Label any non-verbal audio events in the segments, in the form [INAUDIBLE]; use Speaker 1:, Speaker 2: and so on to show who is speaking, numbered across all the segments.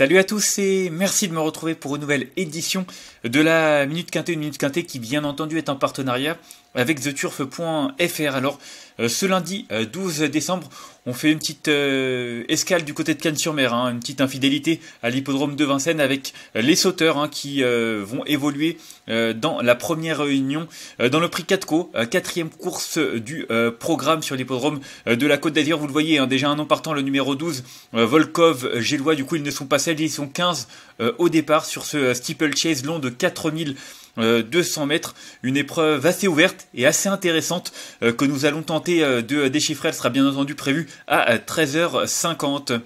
Speaker 1: Salut à tous et merci de me retrouver pour une nouvelle édition de la Minute Quintée, une Minute Quintée qui bien entendu est en partenariat avec theturf.fr. Alors, euh, ce lundi 12 euh, décembre, on fait une petite euh, escale du côté de Cannes-sur-Mer, hein, une petite infidélité à l'hippodrome de Vincennes avec les sauteurs hein, qui vont évoluer dans la première réunion dans le prix Catco, quatrième course du programme sur l'hippodrome de la Côte d'Azur. Vous le voyez, hein, déjà un an partant, le numéro 12, Volkov, Gélois, du coup ils ne sont pas seuls, ils sont 15 au départ sur ce steeple Chase long de 4000 200 euh, mètres, une épreuve assez ouverte et assez intéressante euh, que nous allons tenter euh, de déchiffrer. Elle sera bien entendu prévue à 13h50.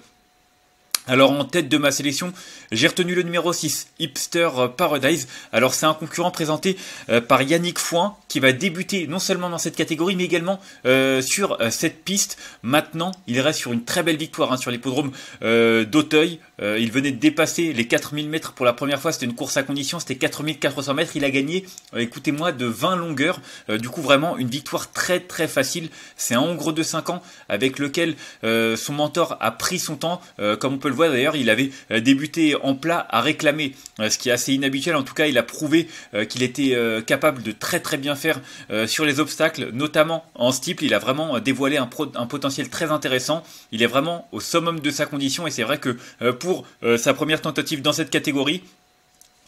Speaker 1: Alors en tête de ma sélection, j'ai retenu le numéro 6, Hipster Paradise. Alors c'est un concurrent présenté euh, par Yannick Foin qui va débuter non seulement dans cette catégorie mais également euh, sur euh, cette piste. Maintenant, il reste sur une très belle victoire hein, sur l'hippodrome d'Auteuil. il venait de dépasser les 4000 mètres pour la première fois. C'était une course à condition, c'était 4400 mètres. Il a gagné, écoutez-moi, de 20 longueurs. du coup, vraiment une victoire très très facile. C'est un Hongre de 5 ans avec lequel son mentor a pris son temps, comme on peut le d'ailleurs, il avait euh, débuté en plat à réclamer, euh, ce qui est assez inhabituel. En tout cas, il a prouvé euh, qu'il était capable de très très bien faire sur les obstacles, notamment en steeple. Il a vraiment dévoilé un, un potentiel très intéressant. Il est vraiment au summum de sa condition et c'est vrai que pour sa première tentative dans cette catégorie,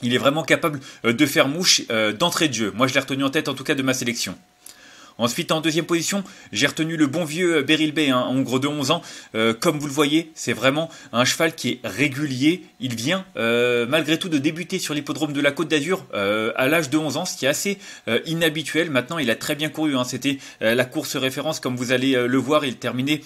Speaker 1: il est vraiment capable de faire mouche d'entrée de jeu. Moi, je l'ai retenu en tête en tout cas de ma sélection. Ensuite, en deuxième position, j'ai retenu le bon vieux Beryl Bay, un hein, hongre de 11 ans. Euh, comme vous le voyez, c'est vraiment un cheval qui est régulier. Il vient euh, malgré tout de débuter sur l'hippodrome de la Côte d'Azur euh, à l'âge de 11 ans, ce qui est assez inhabituel. Maintenant, il a très bien couru. Hein. C'était la course référence, comme vous allez le voir. Il terminait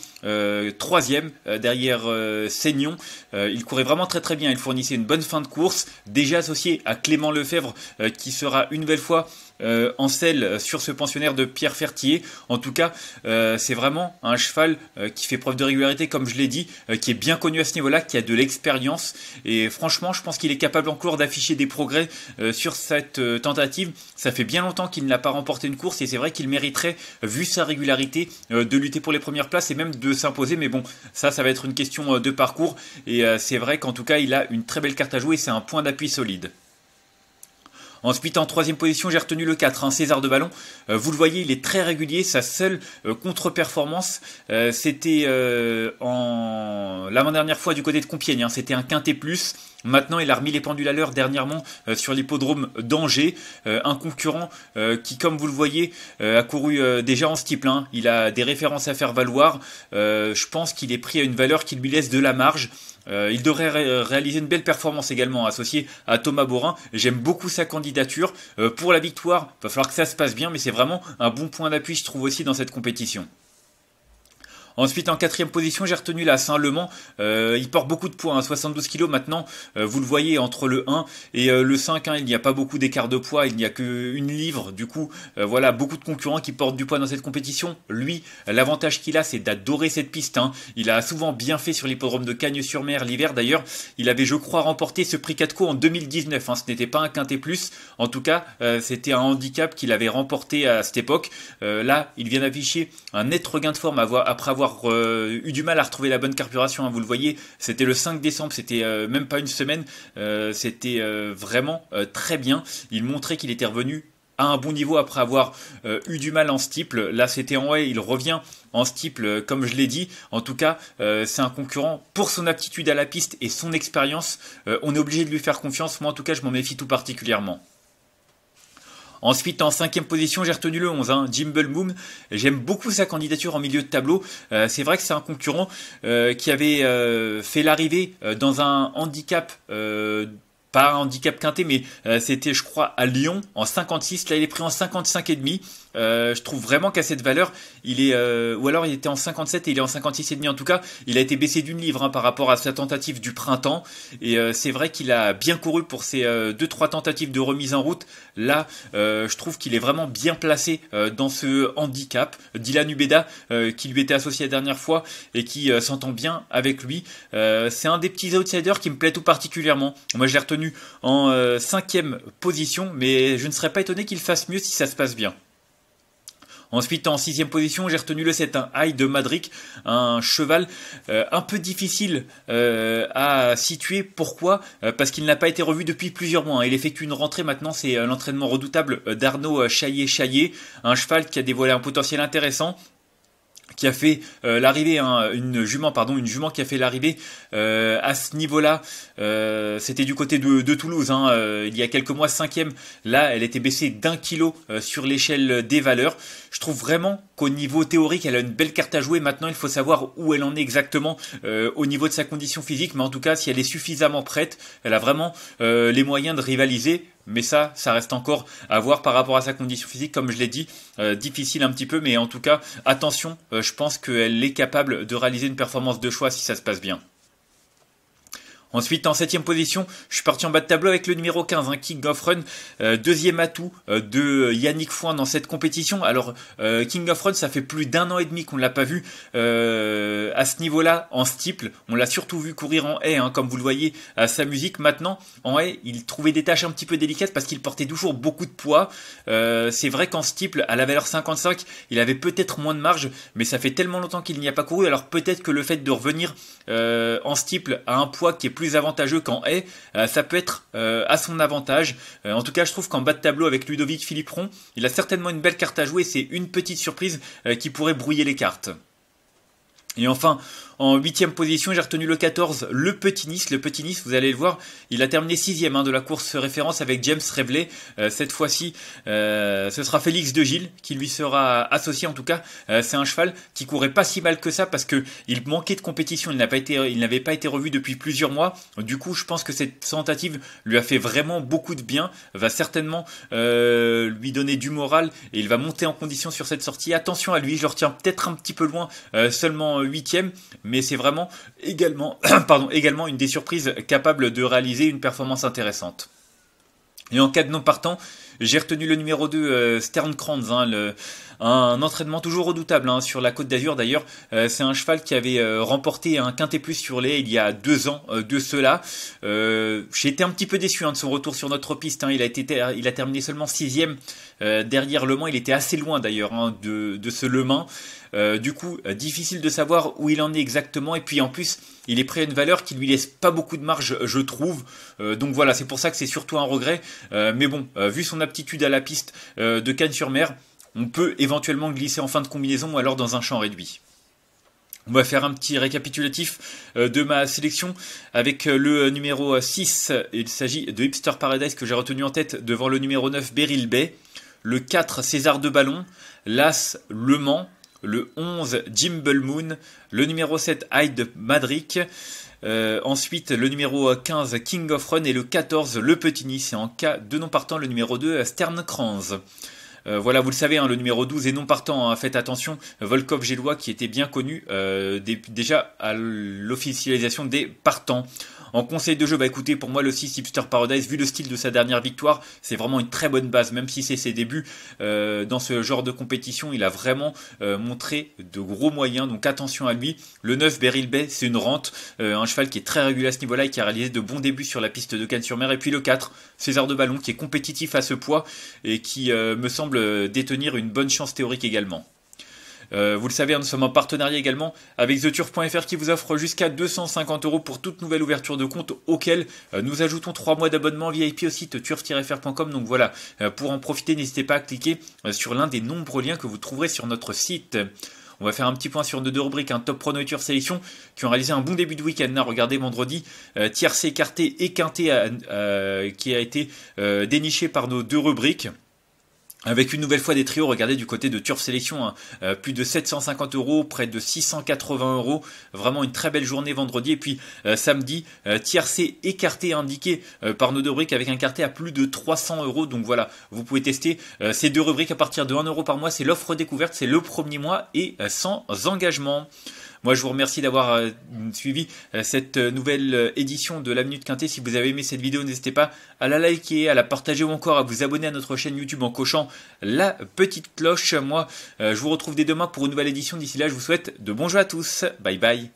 Speaker 1: troisième derrière Seignon. il courait vraiment très très bien. Il fournissait une bonne fin de course, déjà associé à Clément Lefebvre, qui sera une nouvelle fois euh, en selle sur ce pensionnaire de Pierre Fertier. En tout cas, euh, c'est vraiment un cheval euh, qui fait preuve de régularité, comme je l'ai dit, qui est bien connu à ce niveau-là, qui a de l'expérience. Et franchement, je pense qu'il est capable encore d'afficher des progrès sur cette tentative. Ça fait bien longtemps qu'il n'a pas remporté une course et c'est vrai qu'il mériterait, vu sa régularité, de lutter pour les premières places et même de s'imposer. Mais bon, ça, ça va être une question de parcours. Et c'est vrai qu'en tout cas, il a une très belle carte à jouer. C'est un point d'appui solide. Ensuite, en troisième position, j'ai retenu le 4, hein, César de Ballon. Euh, vous le voyez, il est très régulier. Sa seule euh, contre-performance, euh, c'était en l'avant-dernière fois du côté de Compiègne. Hein. c'était un quintet plus. Maintenant, il a remis les pendules à l'heure dernièrement euh, sur l'hippodrome d'Angers, euh, un concurrent euh, qui, comme vous le voyez, a couru déjà en steeple. Hein. Il a des références à faire valoir. je pense qu'il est pris à une valeur qui lui laisse de la marge. il devrait réaliser une belle performance également associée à Thomas Borin. J'aime beaucoup sa candidature. pour la victoire, il va falloir que ça se passe bien, mais c'est vraiment un bon point d'appui, je trouve aussi, dans cette compétition. Ensuite, en quatrième position, j'ai retenu la Saint-Le euh, il porte beaucoup de poids, 72 hein, kg maintenant. Euh, vous le voyez, entre le 1 et euh, le 5, hein, il n'y a pas beaucoup d'écart de poids. Il n'y a qu'une livre. Du coup, voilà, beaucoup de concurrents qui portent du poids dans cette compétition. Lui, l'avantage qu'il a, c'est d'adorer cette piste. Hein. Il a souvent bien fait sur l'hippodrome de Cagnes-sur-Mer l'hiver d'ailleurs. Il avait, je crois, remporté ce prix 4 en 2019. Ce n'était pas un quintet plus. En tout cas, c'était un handicap qu'il avait remporté à cette époque. là, il vient d'afficher un net regain de forme après avoir avoir euh, eu du mal à retrouver la bonne carburation. Hein, vous le voyez, c'était le 5 décembre, c'était euh, même pas une semaine, euh, c'était vraiment très bien. Il montrait qu'il était revenu à un bon niveau après avoir eu du mal en steeple. Là, c'était en haie, il revient en steeple, comme je l'ai dit. En tout cas, c'est un concurrent pour son aptitude à la piste et son expérience. on est obligé de lui faire confiance. Moi, en tout cas, je m'en méfie tout particulièrement. Ensuite, en cinquième position, j'ai retenu le 11, Jim hein, Jimble J'aime beaucoup sa candidature en milieu de tableau. Euh, c'est vrai que c'est un concurrent euh, qui avait euh, fait l'arrivée dans un handicap pas un handicap quinté, mais c'était, je crois, à Lyon en 56. Là, il est pris en 55 et demi. Euh, je trouve vraiment qu'à cette valeur, il est euh, ou alors il était en 57 et il est en 56 demi en tout cas, il a été baissé d'une livre hein, par rapport à sa tentative du printemps et euh, c'est vrai qu'il a bien couru pour ses deux trois tentatives de remise en route. Là, je trouve qu'il est vraiment bien placé dans ce handicap. Dylan Ubeda qui lui était associé la dernière fois et qui s'entend bien avec lui, c'est un des petits outsiders qui me plaît tout particulièrement. Moi, je l'ai retenu en cinquième position, mais je ne serais pas étonné qu'il fasse mieux si ça se passe bien. Ensuite, en sixième position, j'ai retenu le 7, un High de Madrick, un cheval euh, un peu difficile euh, à situer. Pourquoi euh, Parce qu'il n'a pas été revu depuis plusieurs mois. Hein. Il effectue une rentrée maintenant, c'est l'entraînement redoutable d'Arnaud chaillet chaillé un cheval qui a dévoilé un potentiel intéressant, qui a fait euh, l'arrivée, hein, une jument, pardon, une jument qui a fait l'arrivée euh, à ce niveau-là. Euh, c'était du côté de, Toulouse, hein, il y a quelques mois, cinquième. Là, elle était baissée d'un kilo sur l'échelle des valeurs. Je trouve vraiment au niveau théorique, elle a une belle carte à jouer. Maintenant, il faut savoir où elle en est exactement euh, au niveau de sa condition physique. Mais en tout cas, si elle est suffisamment prête, elle a vraiment euh, les moyens de rivaliser. Mais ça, ça reste encore à voir par rapport à sa condition physique. Comme je l'ai dit, euh, difficile un petit peu. Mais en tout cas, attention, je pense qu'elle est capable de réaliser une performance de choix si ça se passe bien. Ensuite, en septième position, je suis parti en bas de tableau avec le numéro 15, hein, King of Run, euh, deuxième atout euh, de Yannick Foin dans cette compétition. Alors, euh, King of Run, ça fait plus d'un an et demi qu'on ne l'a pas vu à ce niveau-là en steeple. On l'a surtout vu courir en haie, hein, comme vous le voyez à sa musique. Maintenant, en haie, il trouvait des tâches un petit peu délicates parce qu'il portait toujours beaucoup de poids. C'est vrai qu'en steeple, à la valeur 55, il avait peut-être moins de marge, mais ça fait tellement longtemps qu'il n'y a pas couru. Alors peut-être que le fait de revenir en steeple à un poids qui est plus plus avantageux qu'en est, euh, ça peut être euh, à son avantage. Euh, en tout cas, je trouve qu'en bas de tableau avec Ludovic Philipperon, il a certainement une belle carte à jouer. C'est une petite surprise qui pourrait brouiller les cartes. Et enfin, en huitième position, j'ai retenu le 14, le Petit Nice. Le Petit Nice, vous allez le voir, il a terminé sixième hein, de la course référence avec James Reveley euh, cette fois-ci, euh, ce sera Félix De Gilles qui lui sera associé. En tout cas, euh, c'est un cheval qui courait pas si mal que ça parce que il manquait de compétition. Il n'a pas été, il n'avait pas été revu depuis plusieurs mois. Du coup, je pense que cette tentative lui a fait vraiment beaucoup de bien. Va certainement lui donner du moral et il va monter en condition sur cette sortie. Attention à lui, je le retiens peut-être un petit peu loin seulement huitième, mais c'est vraiment également, [CLEARS THROAT] pardon, également une des surprises capables de réaliser une performance intéressante. Et en cas de non partant, j'ai retenu le numéro 2, euh, Stern Kranz, hein, le, un entraînement toujours redoutable hein, sur la Côte d'Azur d'ailleurs. Euh, c'est un cheval qui avait euh, remporté un quintet plus sur les il y a deux ans euh, de cela. J'ai été un petit peu déçu hein, de son retour sur notre piste. Hein. Il, a terminé seulement sixième derrière Le Mans. Il était assez loin d'ailleurs de, ce Le Mans. du coup, difficile de savoir où il en est exactement. Et puis en plus, il est prêt à une valeur qui lui laisse pas beaucoup de marge, je trouve. donc voilà, c'est pour ça que c'est surtout un regret. mais bon, vu son aptitude à la piste de Cannes-sur-Mer, on peut éventuellement glisser en fin de combinaison ou alors dans un champ réduit. On va faire un petit récapitulatif euh, de ma sélection avec euh, le euh, numéro 6, il s'agit de Hipster Paradise que j'ai retenu en tête devant le numéro 9 Beryl Bay, le 4 César de Ballon, l'As Le Mans, le 11 Jimble Moon, le numéro 7 Hyde Madrick, ensuite le numéro 15 King of Run et le 14 Le Petit Nice et en cas de non partant le numéro 2 Stern Kranz. Euh, voilà, vous le savez, hein, le numéro 12 est non partant, hein. faites attention. Volkov Gélois qui était bien connu euh, déjà à l'officialisation des partants. En conseil de jeu, bah écoutez, pour moi le 6 Hipster Paradise, vu le style de sa dernière victoire, c'est vraiment une très bonne base, même si c'est ses débuts euh, dans ce genre de compétition, il a vraiment euh, montré de gros moyens, donc attention à lui. Le 9 Beryl Bay, c'est une rente, euh, un cheval qui est très régulier à ce niveau-là et qui a réalisé de bons débuts sur la piste de Cannes-sur-Mer. Et puis le 4, César de Ballon, qui est compétitif à ce poids et qui me semble détenir une bonne chance théorique également. Euh, vous le savez, hein, nous sommes en partenariat également avec TheTurf.fr qui vous offre jusqu'à 250 euros pour toute nouvelle ouverture de compte auquel euh, nous ajoutons 3 mois d'abonnement VIP au site turf-fr.com. Donc voilà, euh, pour en profiter, n'hésitez pas à cliquer sur l'un des nombreux liens que vous trouverez sur notre site. On va faire un petit point sur nos deux rubriques, un hein, top Pro Sélection, qui ont réalisé un bon début de week-end. Hein, regardez vendredi, tiers tiercé écarté et quinté qui a été déniché par nos deux rubriques. Avec une nouvelle fois des trios, regardez du côté de Turf Sélection, hein. euh, plus de 750 euros, près de 680 euros, vraiment une très belle journée vendredi. Et puis euh, samedi, euh, tiercé écarté indiqué euh, par nos deux rubriques avec un carté à plus de 300 euros. Donc voilà, vous pouvez tester ces deux rubriques à partir de 1 euro par mois. C'est l'offre découverte, c'est le premier mois et sans engagement. Moi, je vous remercie d'avoir euh, suivi euh, cette euh, nouvelle édition de la Minute Quintée. Si vous avez aimé cette vidéo, n'hésitez pas à la liker, à la partager ou encore à vous abonner à notre chaîne YouTube en cochant la petite cloche. Moi, je vous retrouve dès demain pour une nouvelle édition. D'ici là, je vous souhaite de bons jeux à tous. Bye bye.